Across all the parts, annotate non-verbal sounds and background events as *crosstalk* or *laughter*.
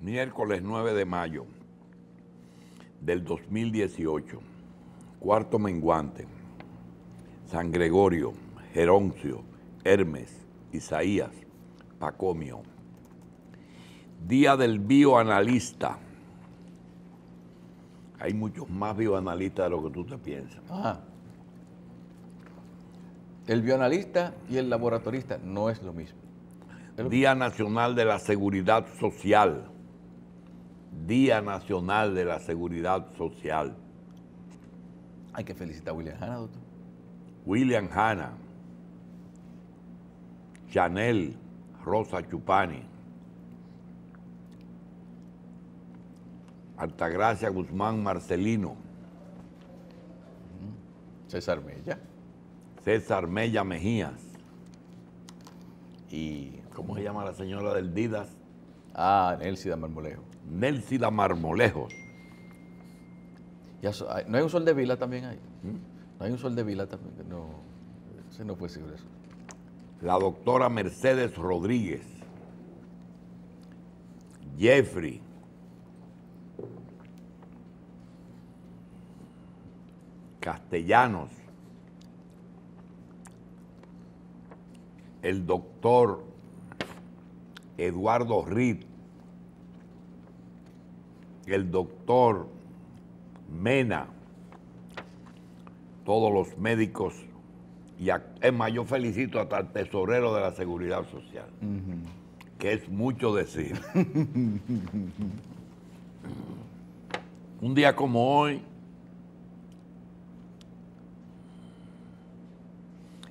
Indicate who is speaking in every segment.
Speaker 1: miércoles 9 de mayo del 2018, cuarto menguante, San Gregorio, Geroncio, Hermes, Isaías, Pacomio. Día del bioanalista. Hay muchos más bioanalistas de lo que tú te piensas. Ah. El bioanalista y el laboratorista no es lo mismo. Día Nacional de la Seguridad Social. Día Nacional de la Seguridad Social. Hay que felicitar a William Hanna, doctor. William Hanna, Chanel, Rosa Chupani, Altagracia Guzmán Marcelino, César Mella. César Mella Mejías. Y. ¿Cómo se llama la señora del Didas?
Speaker 2: Ah, Nelsida Marmolejo la Marmolejos. ¿No hay un sol de vila también ahí? ¿Mm? ¿No hay un sol de vila también? No, se no fue seguro eso.
Speaker 1: La doctora Mercedes Rodríguez. Jeffrey. Castellanos. El doctor Eduardo Ritt el doctor Mena, todos los médicos, y es más, yo felicito hasta al tesorero de la Seguridad Social, que es mucho decir. Un día como hoy,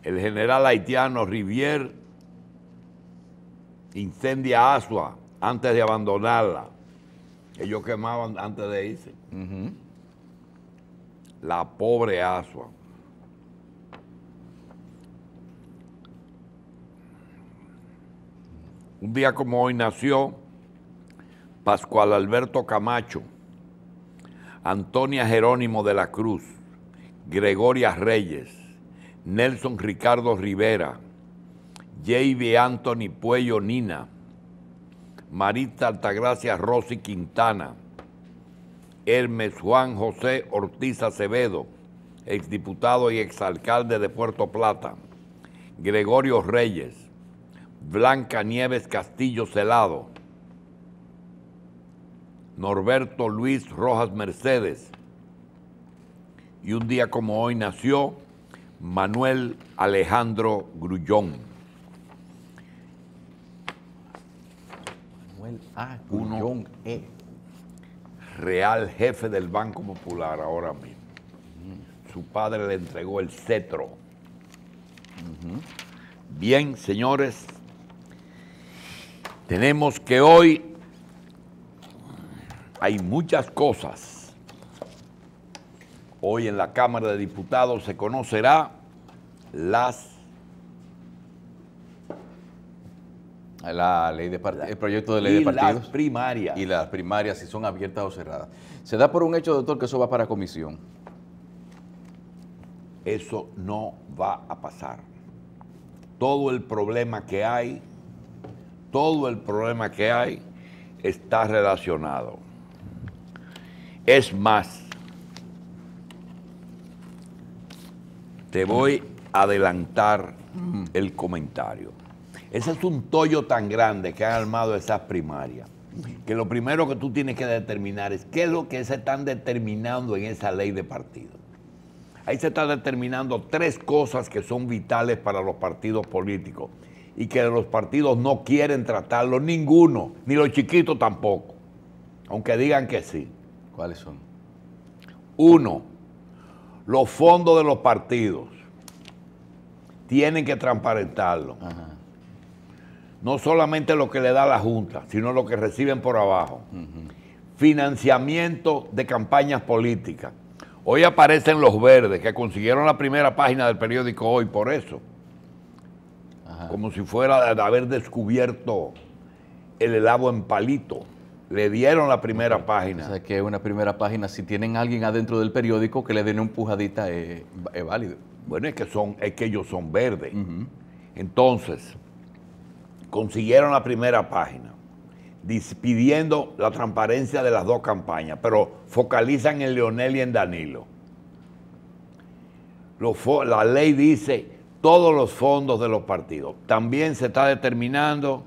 Speaker 1: el general haitiano Rivier incendia Asua antes de abandonarla. Ellos quemaban antes de irse. La pobre Asua. Un día como hoy nació Pascual Alberto Camacho, Antonia Jerónimo de la Cruz, Gregoria Reyes, Nelson Ricardo Rivera, J.B. Anthony Puello Nina, Marita Altagracia Rosy Quintana, Hermes Juan José Ortiz Acevedo, exdiputado y exalcalde de Puerto Plata, Gregorio Reyes, Blanca Nieves Castillo Celado, Norberto Luis Rojas Mercedes, y un día como hoy nació Manuel Alejandro Grullón.
Speaker 2: uno e.
Speaker 1: real jefe del Banco Popular ahora mismo. Su padre le entregó el cetro. Bien, señores, tenemos que hoy hay muchas cosas. Hoy en la Cámara de Diputados se conocerá las
Speaker 2: La ley de el proyecto de ley de partidos. Las primarias. Y las primarias, si son abiertas o cerradas. Se da por un hecho, doctor, que eso va para comisión. Eso no va a pasar.
Speaker 1: Todo el problema que hay, todo el problema que hay está relacionado. Es más, te voy a adelantar el comentario. Ese es un tollo tan grande que han armado esas primarias, que lo primero que tú tienes que determinar es qué es lo que se están determinando en esa ley de partido. Ahí se están determinando tres cosas que son vitales para los partidos políticos y que los partidos no quieren tratarlo, ninguno, ni los chiquitos tampoco, aunque digan que sí. ¿Cuáles son? Uno, los fondos de los partidos tienen que transparentarlo. Ajá no solamente lo que le da la Junta, sino lo que reciben por abajo. Financiamiento de campañas políticas. Hoy aparecen los verdes que consiguieron la primera página del periódico hoy por eso. Como si fuera de haber descubierto el
Speaker 2: helado en palito. Le dieron la primera página. O sea que una primera página, si tienen alguien adentro del periódico que le den un pujadita, eh, es, válido. Bueno, es que, son, es que ellos son
Speaker 1: verdes. Entonces, consiguieron la primera página, pidiendo la transparencia de las dos campañas, pero focalizan en Leonel y en Danilo. La ley dice todos los fondos de los partidos. También se está determinando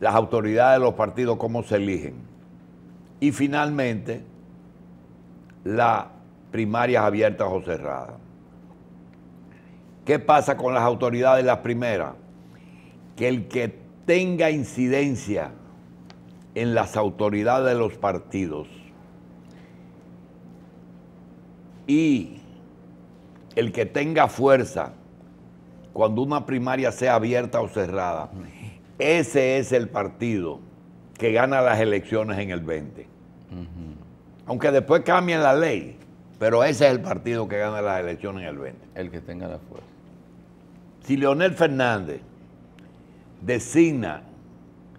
Speaker 1: las autoridades de los partidos, cómo se eligen. Y finalmente, las primarias abiertas o cerradas. ¿Qué pasa con las autoridades las primeras? Que el que tenga incidencia en las autoridades de los partidos y el que tenga fuerza cuando una primaria sea abierta o cerrada, ese es el partido que gana las elecciones en el 20. Aunque después cambien la ley, pero ese es el partido que gana las elecciones en el 20. El que tenga la fuerza. Si Leonel Fernández designa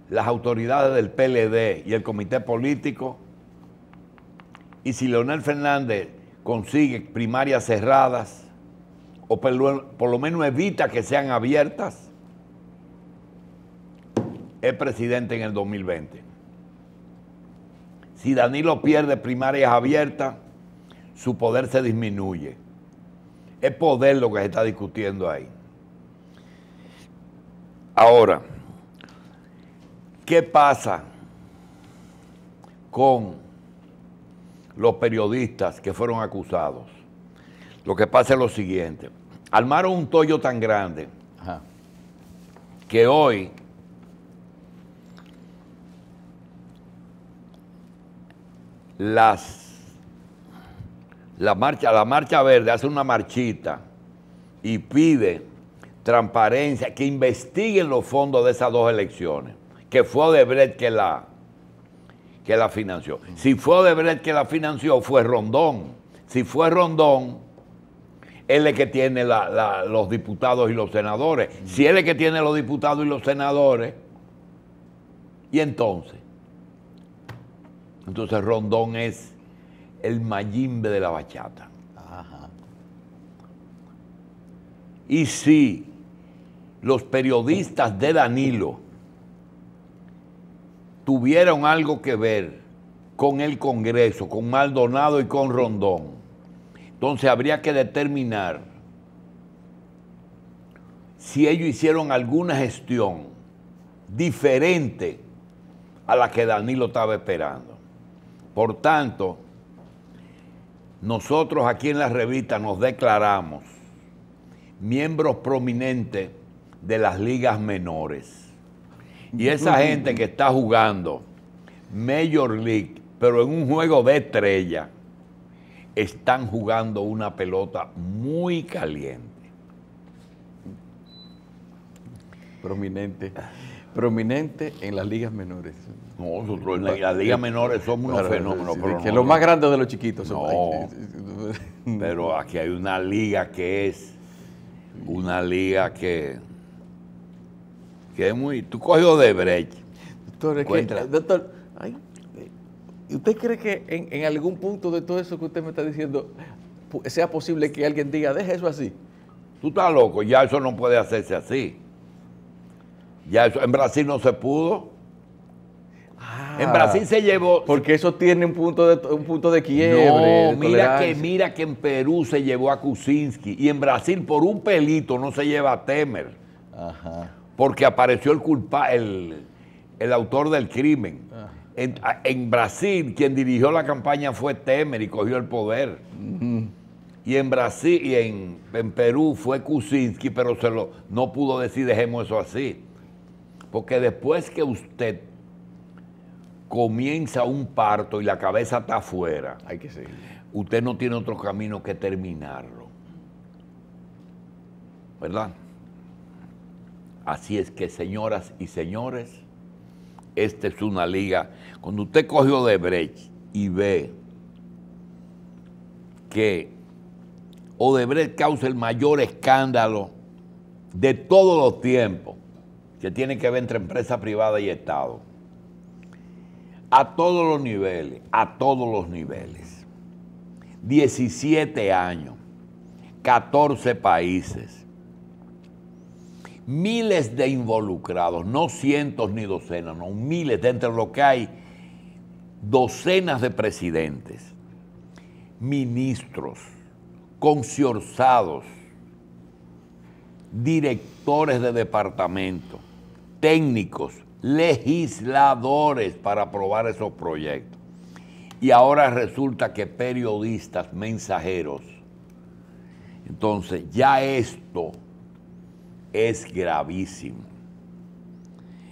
Speaker 1: las autoridades del PLD y el comité político, y si Leonel Fernández consigue primarias cerradas, o por lo, menos evita que sean abiertas, es presidente en el 2020. Si Danilo pierde primarias abiertas, su poder se disminuye. Es poder lo que se está discutiendo ahí. Ahora, ¿qué pasa con los periodistas que fueron acusados? Lo que pasa es lo siguiente. Armaron un tollo tan grande que hoy las la marcha, la marcha verde hace una marchita y pide transparencia, que investiguen los fondos de esas dos elecciones, que fue Odebrecht que la, que la financió. Si fue Odebrecht que la financió, fue Rondón. Si fue Rondón, él es que tiene los diputados y los senadores. Si él es que tiene los diputados y los senadores, y entonces, entonces Rondón es el mayimbe de la bachata. Y si los periodistas de Danilo tuvieron algo que ver con el Congreso, con Maldonado y con Rondón. Entonces habría que determinar si ellos hicieron alguna gestión diferente a la que Danilo estaba esperando. Por tanto, nosotros aquí en la revista nos declaramos miembros prominentes de las ligas menores. Y esa gente que está jugando Major League, pero en un juego de estrella, están jugando una pelota muy caliente.
Speaker 2: Prominente. Prominente en las ligas menores. No, nosotros en las ligas menores somos unos fenómenos. que lo más grandes de los chiquitos. pero aquí hay una liga que
Speaker 1: es una liga que que es muy... Tú coges de
Speaker 2: Doctor, eh, doctor ay, eh, ¿usted cree que en, algún punto de todo eso que usted me está diciendo sea posible que alguien diga, deje eso así? Tú estás loco, ya eso no puede hacerse así. Ya eso, en
Speaker 1: Brasil no se pudo.
Speaker 2: Ah, en Brasil se llevó. Porque eso tiene un punto de, un punto de quiebre. No, mira que,
Speaker 1: mira que en Perú se llevó a Kuczynski. Y en Brasil, por un pelito, no se lleva a Temer. Ajá porque apareció el, culpable, el, autor del crimen. Ah. En, Brasil, quien dirigió la campaña fue Temer y cogió el poder. Y en Brasil y en, Perú fue Kuczynski, pero se lo, no pudo decir dejemos eso así. Porque después que usted comienza un parto y la cabeza está afuera, usted no tiene otro camino que terminarlo. ¿Verdad? Así es que, señoras y señores, esta es una liga. Cuando usted cogió de y ve que Odebrecht causa el mayor escándalo de todos los tiempos que tiene que ver entre empresa privada y Estado. A todos los niveles, a todos los niveles. 17 años, 14 países miles de involucrados, no cientos ni docenas, no miles, de entre lo que hay docenas de presidentes, ministros, conciorzados, directores de departamento, técnicos, legisladores para aprobar esos proyectos. Y ahora resulta que periodistas, mensajeros. Entonces, ya esto es gravísimo.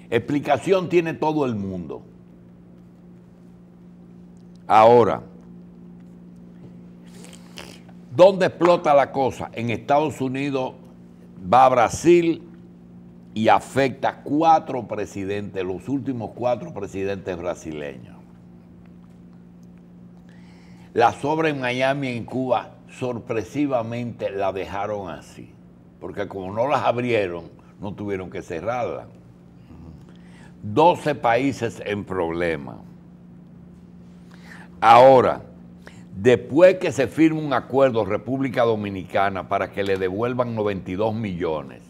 Speaker 1: Explicación tiene todo el mundo. Ahora, ¿dónde explota la cosa? En Estados Unidos va a Brasil y afecta a cuatro presidentes, los últimos cuatro presidentes brasileños. La obras en Miami y en Cuba sorpresivamente la dejaron así porque como no las abrieron, no tuvieron que cerrarlas. 12 países en problema. Ahora, después que se firma un acuerdo República Dominicana para que le devuelvan 92 millones,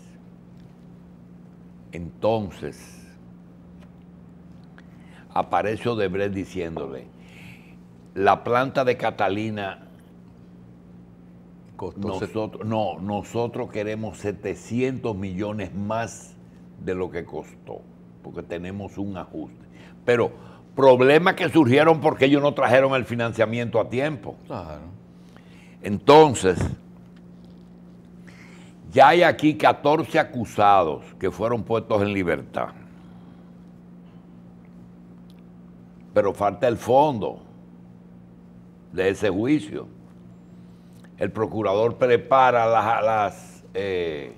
Speaker 1: entonces aparece Odebrecht diciéndole, la planta de Catalina nosotros, no, nosotros queremos 700 millones más de lo que costó, porque tenemos un ajuste. Pero problemas que surgieron porque ellos no trajeron el financiamiento a tiempo. Claro. Entonces, ya hay aquí 14 acusados que fueron puestos en libertad. Pero falta el fondo de ese juicio el procurador prepara las... Eh,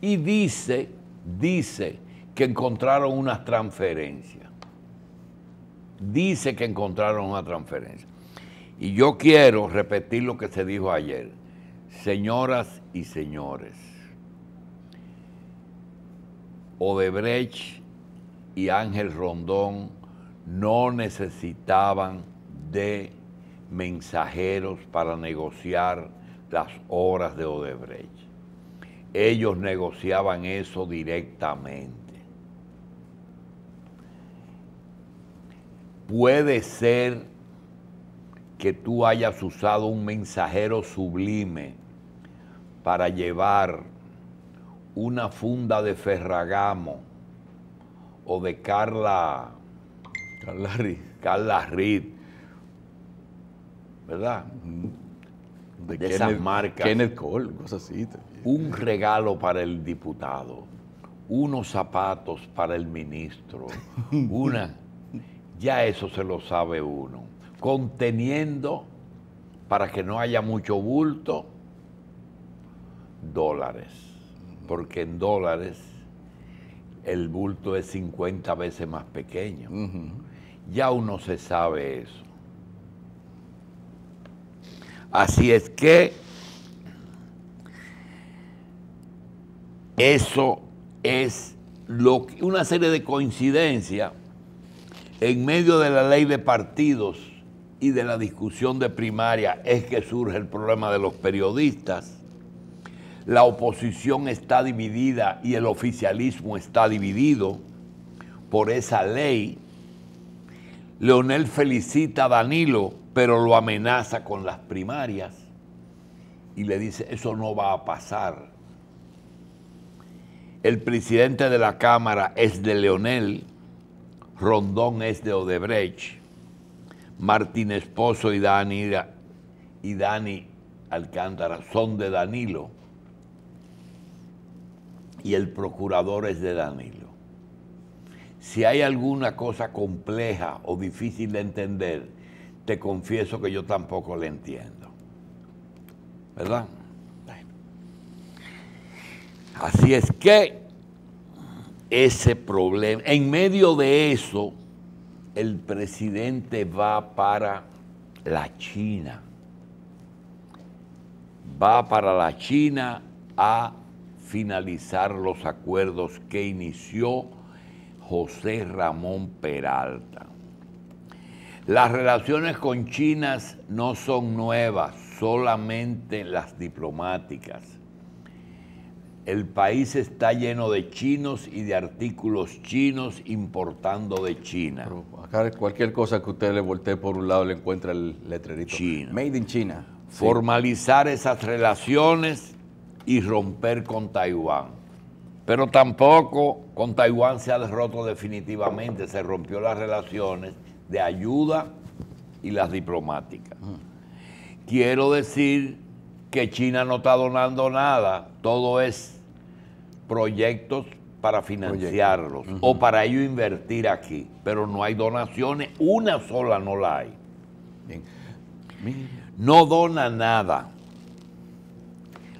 Speaker 1: y dice, dice que encontraron una transferencia. Dice que encontraron una transferencia. Y yo quiero repetir lo que se dijo ayer. Señoras y señores, Odebrecht y Ángel Rondón no necesitaban de mensajeros para negociar las horas de Odebrecht. Ellos negociaban eso directamente. Puede ser que tú hayas usado un mensajero sublime para llevar una funda de Ferragamo o de Carla... Carla ¿verdad? Mm, de, esas marcas. Kenneth Cole, cosas así. Un regalo para el diputado, unos zapatos para el ministro, *laughs* una. Ya eso se lo sabe uno. Conteniendo para que no haya mucho bulto, dólares. Porque en dólares el bulto es 50 veces más pequeño. Ya uno se sabe eso. Así es que eso es lo que, una serie de coincidencias en medio de la ley de partidos y de la discusión de primaria es que surge el problema de los periodistas. La oposición está dividida y el oficialismo está dividido por esa ley Leonel felicita a Danilo, pero lo amenaza con las primarias y le dice, eso no va a pasar. El presidente de la Cámara es de Leonel, Rondón es de Odebrecht, Martínez Esposo y Dani, y Dani Alcántara son de Danilo y el procurador es de Danilo. Si hay alguna cosa compleja o difícil de entender, te confieso que yo tampoco la entiendo. ¿Verdad? Así es que ese problema, en medio de eso, el presidente va para la China. Va para la China a finalizar los acuerdos que inició José Ramón Peralta. Las relaciones con China no son nuevas, solamente las diplomáticas. El país está lleno de chinos y de artículos chinos importando de China.
Speaker 2: acá cualquier cosa que usted le voltee por un lado le encuentra el letrerito. China. Made in China.
Speaker 1: Formalizar esas relaciones y romper con Taiwán pero tampoco con Taiwán se ha derroto definitivamente, se rompió las relaciones de ayuda y las diplomáticas. Quiero decir que China no está donando nada, todo es proyectos para financiarlos o para ello invertir aquí, pero no hay donaciones, una sola no la hay. No dona nada.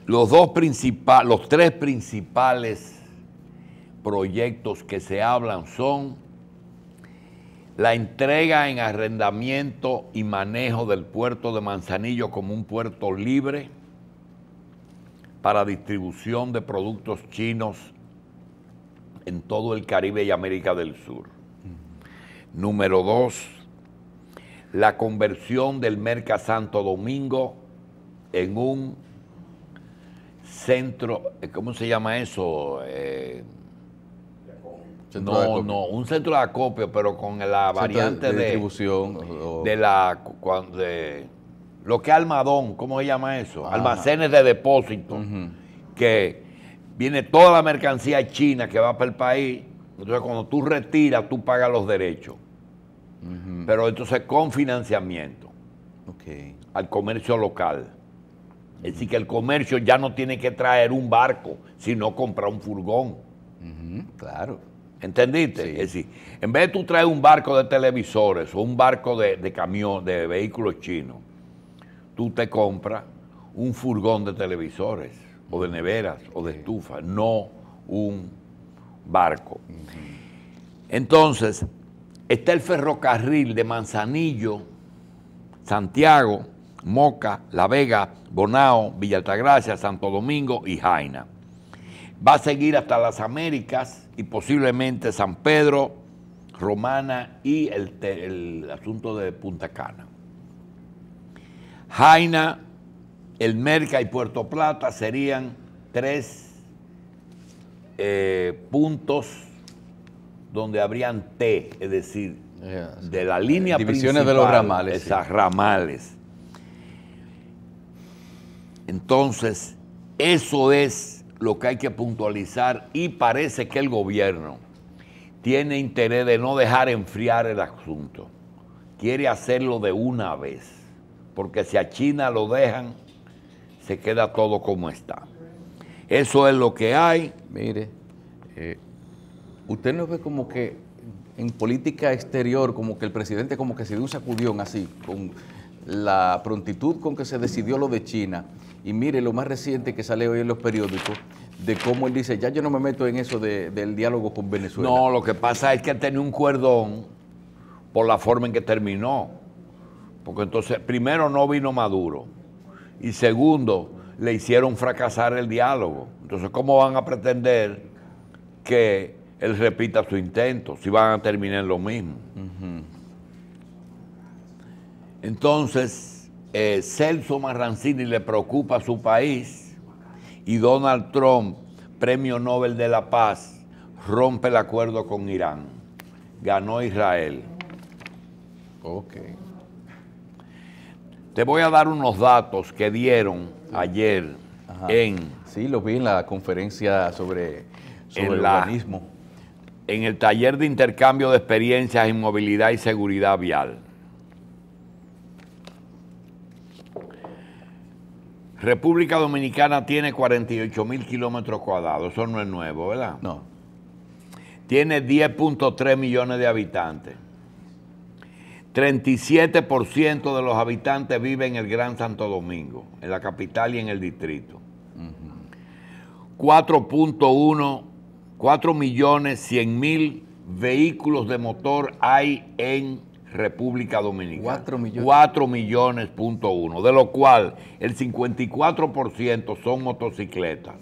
Speaker 1: Los dos principales, los tres principales proyectos que se hablan son la entrega en arrendamiento y manejo del puerto de Manzanillo como un puerto libre para distribución de productos chinos en todo el Caribe y América del Sur. Número dos, la conversión del Merca Santo Domingo en un centro, ¿cómo se llama eso? Eh, no, no, un centro de acopio, pero con la variante de,
Speaker 2: distribución. De,
Speaker 1: la. lo que es almadón, ¿cómo se llama eso? Almacenes de depósito, que viene toda la mercancía china que va para el país. Entonces, cuando tú retiras, tú pagas los derechos. Pero entonces con financiamiento al comercio local. Es decir, que el comercio ya no tiene que traer un barco, sino comprar un furgón. Claro. ¿Entendiste? Es decir, en vez de tú traer un barco de televisores o un barco de, camión, de vehículos chinos, tú te compras un furgón de televisores o de neveras o de estufas, no un barco. Entonces, está el ferrocarril de Manzanillo, Santiago, Moca, La Vega, Bonao, Villa Santo Domingo y Jaina va a seguir hasta las Américas y posiblemente San Pedro, Romana y el, asunto de Punta Cana. Jaina, El Merca y Puerto Plata serían tres eh, puntos donde habrían T, es decir, de la línea eh, Divisiones de los ramales. Esas ramales. Entonces, eso es lo que hay que puntualizar y parece que el gobierno tiene interés de no dejar enfriar el asunto. Quiere hacerlo de una vez, porque si a China lo dejan, se queda todo como
Speaker 2: está. Eso es lo que hay. Mire, eh, usted no ve como que en política exterior, como que el presidente como que se dio un sacudión así, con la prontitud con que se decidió lo de China. Y mire lo más reciente que sale hoy en los periódicos de cómo él dice, ya yo no me meto en eso del diálogo con Venezuela. No,
Speaker 1: lo que pasa es que tenía un cuerdón
Speaker 2: por la forma en que terminó.
Speaker 1: Porque entonces, primero no vino Maduro. Y segundo, le hicieron fracasar el diálogo. Entonces, ¿cómo van a pretender que él repita su intento si van a terminar lo mismo? Entonces, eh, Celso Marrancini le preocupa su país y Donald Trump, premio Nobel de la Paz, rompe el acuerdo con Irán. Ganó Israel. Ok. Te voy a dar unos datos que dieron ayer en... Sí, los vi en la conferencia sobre, el urbanismo. En el taller de intercambio de experiencias en movilidad y seguridad vial. República Dominicana tiene 48 mil kilómetros cuadrados, eso no es nuevo, ¿verdad? No. Tiene 10.3 millones de habitantes. 37% de los habitantes viven en el Gran Santo Domingo, en la capital y en el distrito. 4.1, 4 millones 100 mil vehículos de motor hay en República Dominicana. 4 millones. 4 millones punto uno, de lo cual el 54% son motocicletas.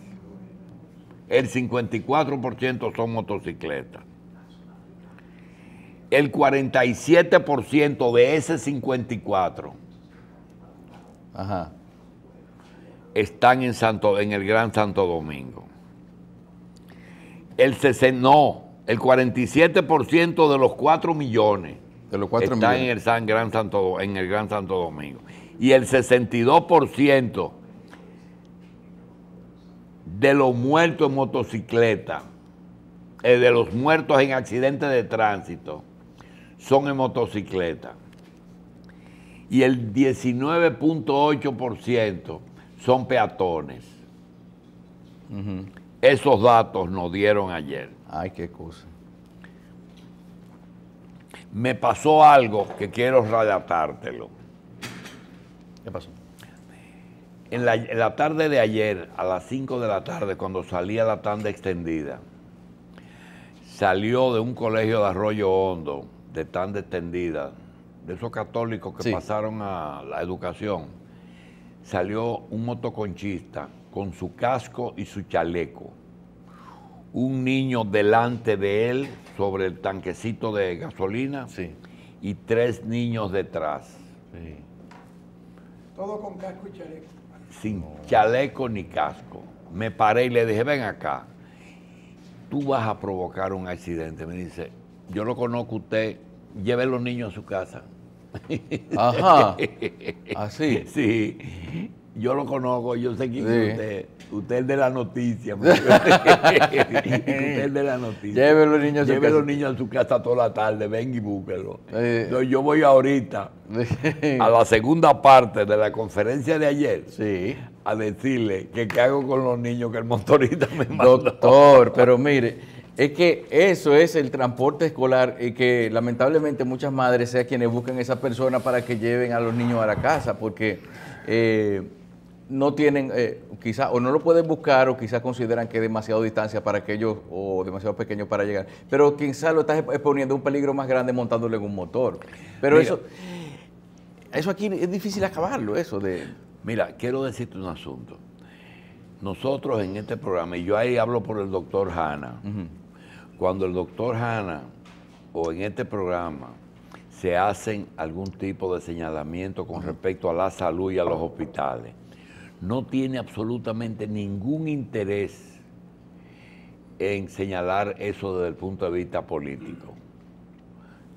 Speaker 1: El 54% son motocicletas. El 47% de ese 54 están en, Santo, en el Gran Santo Domingo. El 60, no, el 47% de los 4 millones de está en el Gran Santo, en el Gran Santo Domingo. Y el 62% de los muertos en motocicleta, eh, de los muertos en accidentes de tránsito, son en motocicleta. Y el 19.8% son peatones. Esos datos nos dieron ayer. Ay, qué cosa me pasó algo que quiero relatártelo. ¿Qué pasó? En la, tarde de ayer, a las 5 de la tarde, cuando salía la tanda extendida, salió de un colegio de Arroyo Hondo, de tanda extendida, de esos católicos que pasaron a la educación, salió un motoconchista con su casco y su chaleco un niño delante de él sobre el tanquecito de gasolina y tres niños detrás. Sí.
Speaker 2: Todo con casco y chaleco.
Speaker 1: Sin chaleco ni casco. Me paré y le dije, ven acá, tú vas a provocar un accidente. Me dice, yo lo conozco usted, lleve los niños a su casa. *laughs* Ajá. Así. ¿Ah, *laughs* sí. Yo lo conozco, yo sé quién es usted Usted es de la noticia. *laughs* usted es de la noticia. Lleve los niños a su los casa. niños a su casa toda la tarde, venga y búsquelo. Entonces, yo voy ahorita *laughs* a la segunda parte de la conferencia de ayer sí. a decirle que qué hago
Speaker 2: con los niños que el motorista me mandó. Doctor, pero mire. Es que eso es el transporte escolar y que lamentablemente muchas madres sean quienes busquen a esa persona para que lleven a los niños a la casa, porque eh, no tienen, quizás, eh, quizá, o no lo pueden buscar, o quizás consideran que es demasiado distancia para aquellos, o demasiado pequeño para llegar. Pero quizás lo estás exponiendo a un peligro más grande montándole en un motor. Pero eso, eso aquí es difícil acabarlo, eso de. Mira, quiero decirte un asunto.
Speaker 1: Nosotros en este programa, y yo ahí hablo por el doctor Hanna, cuando el doctor Hanna, o en este programa, se hacen algún tipo de señalamiento con respecto a la salud y a los hospitales no tiene absolutamente ningún interés en señalar eso desde el punto de vista político.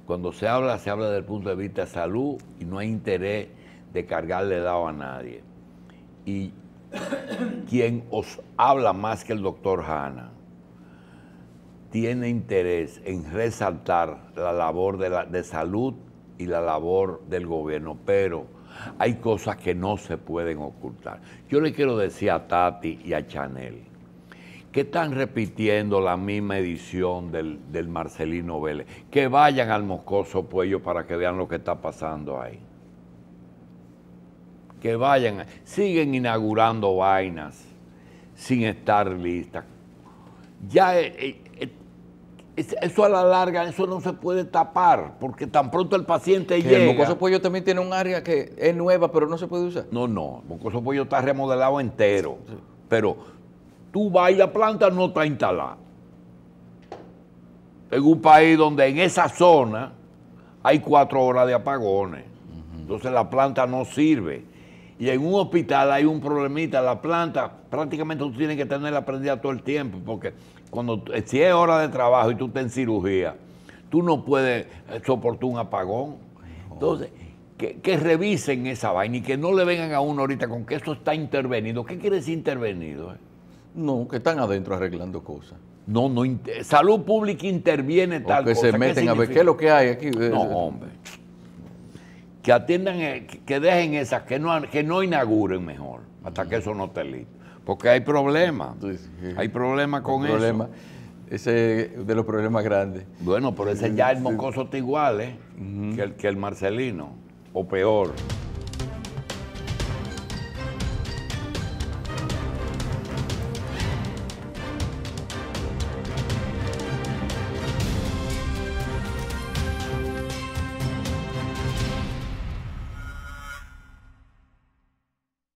Speaker 1: Cuando se habla, se habla desde el punto de vista de salud y no hay interés de cargarle dado a nadie. Y quien os habla más que el doctor Hanna tiene interés en resaltar la labor de, de salud y la labor del gobierno, pero hay cosas que no se pueden ocultar. Yo le quiero decir a Tati y a Chanel que están repitiendo la misma edición del, Marcelino Vélez, que vayan al Moscoso Puello pues, para que vean lo que está pasando ahí. Que vayan, siguen inaugurando vainas sin estar listas. Ya, eh, eh, eso a la larga, eso no se puede tapar, porque tan pronto el paciente llega. El mocoso pollo también tiene un área que es nueva, pero no se puede usar. No, no, el mocoso pollo está remodelado entero, pero tú vas y la planta no está instalada. En un país donde en esa zona hay cuatro horas de apagones, entonces la planta no sirve. Y en un hospital hay un problemita, la planta prácticamente tú tienes que tenerla prendida todo el tiempo, porque cuando eh, si es hora de trabajo y tú estás en cirugía, tú no puedes eh, soportar un apagón. Entonces, que, revisen esa vaina y que no le vengan a uno ahorita con que eso está intervenido. ¿Qué quiere decir intervenido?
Speaker 2: No, que están adentro arreglando cosas. No, no, eh, salud pública interviene tal cosa. Que se meten a ver qué es lo que hay aquí. No, hombre. Que atiendan,
Speaker 1: que dejen esas, que no, que no inauguren mejor, hasta mm. que eso no esté listo. Porque hay problemas. Hay problemas con problema. eso. Ese de los problemas grandes. Bueno, pero ese ya el mocoso está igual, ¿eh? que el Marcelino, o peor.